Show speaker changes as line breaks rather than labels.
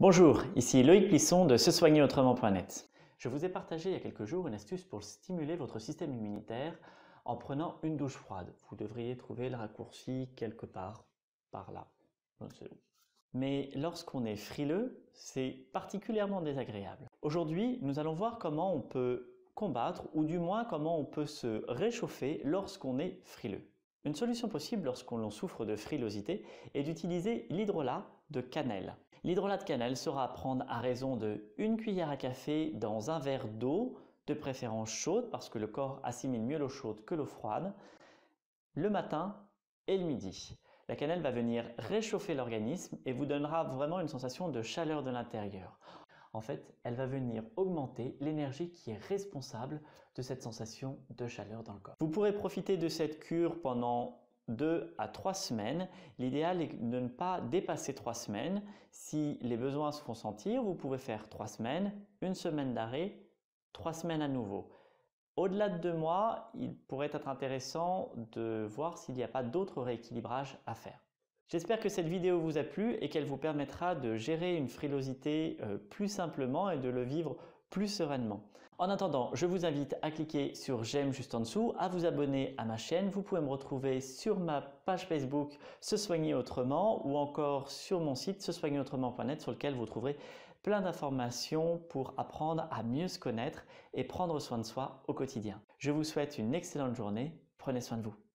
Bonjour, ici Loïc Plisson de se soigner autrement.net. Je vous ai partagé il y a quelques jours une astuce pour stimuler votre système immunitaire en prenant une douche froide. Vous devriez trouver le raccourci quelque part par là. Mais lorsqu'on est frileux, c'est particulièrement désagréable. Aujourd'hui, nous allons voir comment on peut combattre ou du moins comment on peut se réchauffer lorsqu'on est frileux. Une solution possible lorsqu'on souffre de frilosité est d'utiliser l'hydrolat de cannelle. L'hydrolat de cannelle sera à prendre à raison de une cuillère à café dans un verre d'eau, de préférence chaude parce que le corps assimile mieux l'eau chaude que l'eau froide, le matin et le midi. La cannelle va venir réchauffer l'organisme et vous donnera vraiment une sensation de chaleur de l'intérieur en fait, elle va venir augmenter l'énergie qui est responsable de cette sensation de chaleur dans le corps. Vous pourrez profiter de cette cure pendant 2 à 3 semaines. L'idéal est de ne pas dépasser 3 semaines. Si les besoins se font sentir, vous pouvez faire 3 semaines, une semaine d'arrêt, 3 semaines à nouveau. Au-delà de 2 mois, il pourrait être intéressant de voir s'il n'y a pas d'autres rééquilibrages à faire. J'espère que cette vidéo vous a plu et qu'elle vous permettra de gérer une frilosité euh, plus simplement et de le vivre plus sereinement. En attendant, je vous invite à cliquer sur j'aime juste en dessous, à vous abonner à ma chaîne. Vous pouvez me retrouver sur ma page Facebook Se soigner autrement ou encore sur mon site se soigner sur lequel vous trouverez plein d'informations pour apprendre à mieux se connaître et prendre soin de soi au quotidien. Je vous souhaite une excellente journée. Prenez soin de vous.